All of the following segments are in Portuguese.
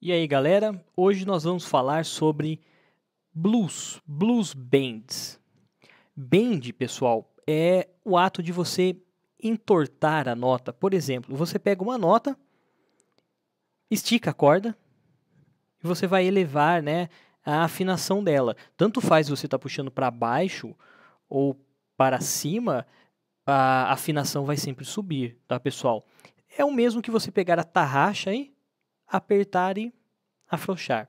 E aí galera, hoje nós vamos falar sobre blues, blues bands. Bend, pessoal, é o ato de você entortar a nota. Por exemplo, você pega uma nota, estica a corda e você vai elevar, né, a afinação dela. Tanto faz você estar tá puxando para baixo ou para cima, a afinação vai sempre subir, tá, pessoal? É o mesmo que você pegar a tarraxa aí apertar e afrouxar.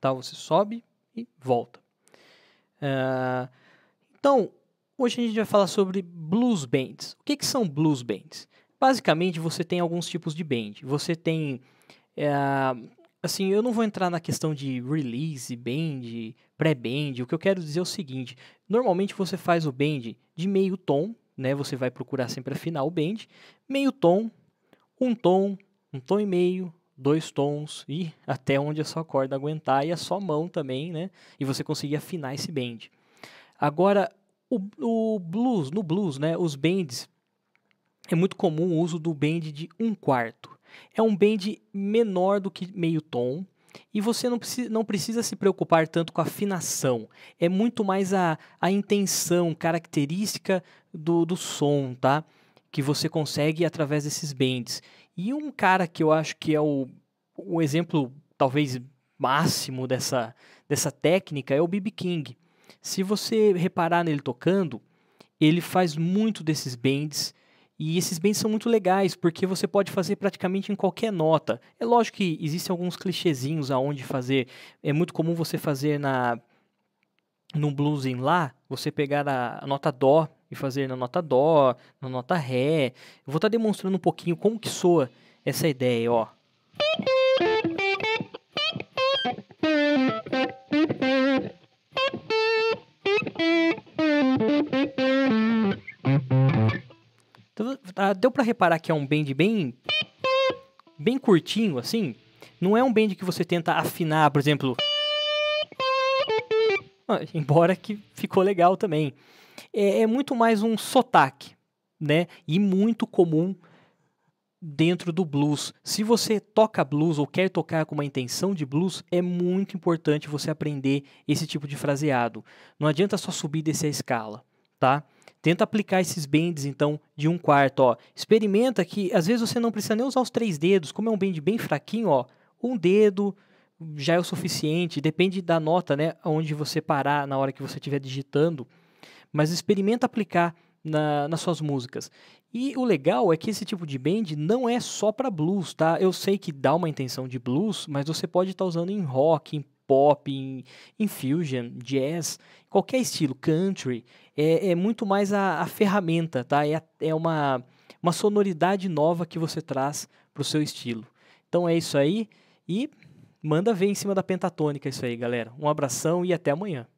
Tá? Você sobe e volta. Uh, então, hoje a gente vai falar sobre blues bands. O que, que são blues bands? Basicamente, você tem alguns tipos de band. Você tem. Uh, assim, eu não vou entrar na questão de release, band, pré-band. O que eu quero dizer é o seguinte: normalmente você faz o band de meio tom, né? Você vai procurar sempre afinar o band, meio tom, um tom, um tom e meio, dois tons e até onde a sua corda aguentar e a sua mão também, né? E você conseguir afinar esse bend. Agora, o, o blues, no blues, né, os bends é muito comum o uso do bend de um quarto. É um bend menor do que meio tom e você não precisa, não precisa se preocupar tanto com a afinação. É muito mais a, a intenção característica do, do som, tá? Que você consegue através desses bends. E um cara que eu acho que é o, o exemplo talvez máximo dessa, dessa técnica é o B.B. King. Se você reparar nele tocando, ele faz muito desses bends e esses bends são muito legais porque você pode fazer praticamente em qualquer nota. É lógico que existem alguns clichêzinhos aonde fazer. É muito comum você fazer na no blues em lá, você pegar a, a nota dó e fazer na nota dó, na nota ré. Eu vou estar tá demonstrando um pouquinho como que soa essa ideia, ó. Então, ah, deu para reparar que é um bend bem bem curtinho assim. Não é um bend que você tenta afinar, por exemplo, ah, embora que ficou legal também. É, é muito mais um sotaque, né? E muito comum dentro do blues. Se você toca blues ou quer tocar com uma intenção de blues, é muito importante você aprender esse tipo de fraseado. Não adianta só subir e descer a escala, tá? Tenta aplicar esses bends então de um quarto, ó. Experimenta que às vezes você não precisa nem usar os três dedos, como é um bend bem fraquinho, ó, um dedo, já é o suficiente, depende da nota, né, onde você parar na hora que você estiver digitando, mas experimenta aplicar na, nas suas músicas. E o legal é que esse tipo de bend não é só para blues, tá? Eu sei que dá uma intenção de blues, mas você pode estar tá usando em rock, em pop, em, em fusion, jazz, qualquer estilo, country. É, é muito mais a, a ferramenta, tá? É, é uma, uma sonoridade nova que você traz para o seu estilo. Então é isso aí e Manda ver em cima da pentatônica isso aí, galera. Um abração e até amanhã.